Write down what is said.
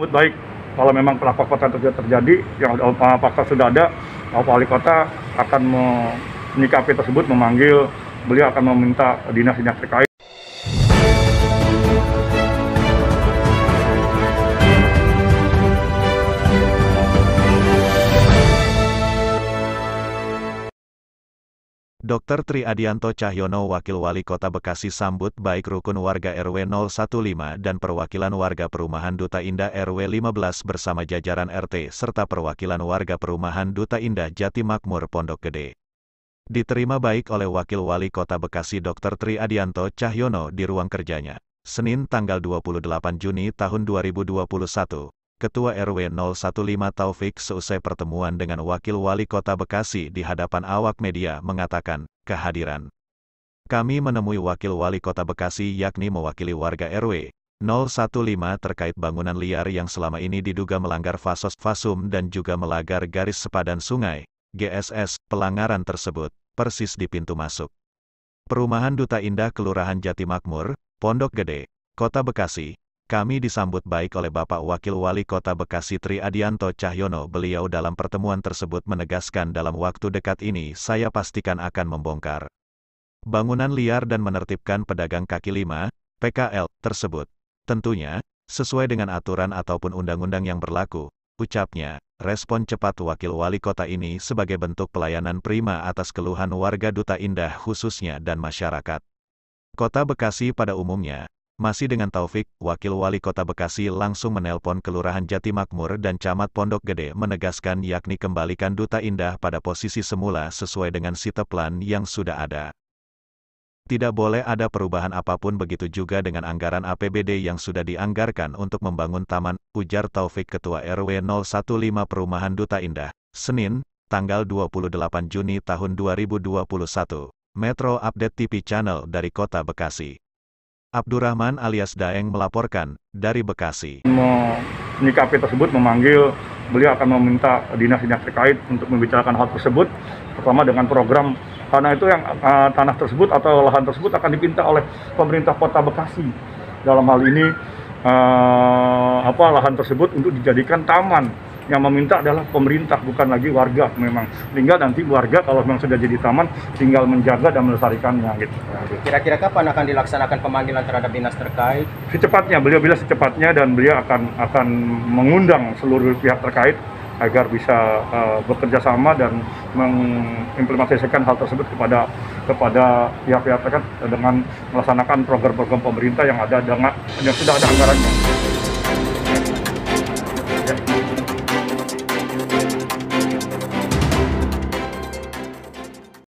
Menurut baik, kalau memang perampakan terjadi, yang uh, fakta sudah ada, Wali Kota akan menyikapi tersebut, memanggil, beliau akan meminta dinas dinas terkait. Dr. Tri Adianto Cahyono Wakil Wali Kota Bekasi sambut baik rukun warga RW 015 dan perwakilan warga perumahan Duta Indah RW 15 bersama jajaran RT serta perwakilan warga perumahan Duta Indah Jati Makmur Pondok Gede. Diterima baik oleh Wakil Wali Kota Bekasi Dr. Tri Adianto Cahyono di ruang kerjanya, Senin tanggal 28 Juni tahun 2021, Ketua RW 015 Taufik seusai pertemuan dengan Wakil Wali Kota Bekasi di hadapan awak media mengatakan, kehadiran. Kami menemui Wakil Wali Kota Bekasi yakni mewakili warga RW 015 terkait bangunan liar yang selama ini diduga melanggar fasos fasum dan juga melanggar garis sepadan sungai, GSS, pelanggaran tersebut, persis di pintu masuk. Perumahan Duta Indah Kelurahan Jati Makmur, Pondok Gede, Kota Bekasi, kami disambut baik oleh Bapak Wakil Wali Kota Bekasi Tri Adianto Cahyono. Beliau dalam pertemuan tersebut menegaskan dalam waktu dekat ini saya pastikan akan membongkar bangunan liar dan menertibkan pedagang kaki lima, PKL, tersebut. Tentunya, sesuai dengan aturan ataupun undang-undang yang berlaku, ucapnya. Respon cepat Wakil Wali Kota ini sebagai bentuk pelayanan prima atas keluhan warga Duta Indah khususnya dan masyarakat. Kota Bekasi pada umumnya, masih dengan Taufik, Wakil Wali Kota Bekasi langsung menelpon Kelurahan Jati Makmur dan Camat Pondok Gede menegaskan yakni kembalikan Duta Indah pada posisi semula sesuai dengan plan yang sudah ada. Tidak boleh ada perubahan apapun begitu juga dengan anggaran APBD yang sudah dianggarkan untuk membangun taman, ujar Taufik Ketua RW 015 Perumahan Duta Indah, Senin, tanggal 28 Juni tahun 2021. Metro Update TV Channel dari Kota Bekasi. Abdurrahman alias Daeng melaporkan, dari Bekasi. Menyikapi tersebut memanggil, beliau akan meminta dinas-dinas terkait untuk membicarakan hal tersebut, pertama dengan program tanah itu yang uh, tanah tersebut atau lahan tersebut akan dipinta oleh pemerintah kota Bekasi. Dalam hal ini, uh, apa lahan tersebut untuk dijadikan taman yang meminta adalah pemerintah bukan lagi warga memang tinggal nanti warga kalau memang sudah jadi taman tinggal menjaga dan melestarikannya gitu kira-kira kapan akan dilaksanakan pemanggilan terhadap dinas terkait secepatnya beliau bilang secepatnya dan beliau akan akan mengundang seluruh pihak terkait agar bisa uh, bekerja sama dan mengimplementasikan hal tersebut kepada kepada pihak-pihak terkait dengan melaksanakan program-program pemerintah yang ada dengan yang sudah ada anggarannya. you. Ya.